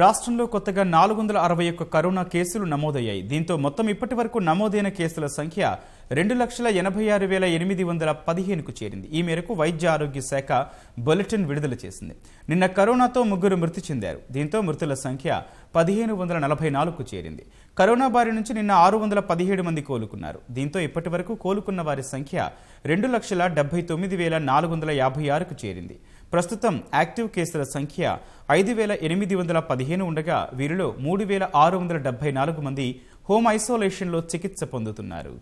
రాష్ట్రంలో కొత్తగా నాలుగు వందల అరవై ఒక్క కరోనా కేసులు నమోదయ్యాయి దీంతో మొత్తం ఇప్పటి వరకు నమోదైన కేసుల సంఖ్య రెండు లక్షల ఎనభై ఆరు వేల ఎనిమిది వందల పదిహేనుకు చేరింది ఈ మేరకు వైద్య ఆరోగ్య శాఖ బులెటిన్ విడుదల చేసింది నిన్న కరోనాతో ముగ్గురు మృతి చెందారు దీంతో మృతుల సంఖ్య పదిహేను వందల నలభై నాలుగుకు చేరింది కరోనా బారి నుంచి నిన్న ఆరు వందల పదిహేడు మంది కోలుకున్నారు దీంతో ఇప్పటి వరకు కోలుకున్న వారి సంఖ్య రెండు లక్షల డెబ్బై తొమ్మిది వేల నాలుగు వందల యాభై ఆరుకు చేరింది ప్రస్తుతం యాక్టివ్ కేసుల సంఖ్య ఐదు వేల ఎనిమిది వందల పదిహేను ఉండగా వీరిలో మూడు వేల ఆరు వందల డెబ్బై నాలుగు మంది హోమ్ ఐసోలేషన్లో చికిత్స పొందుతున్నారు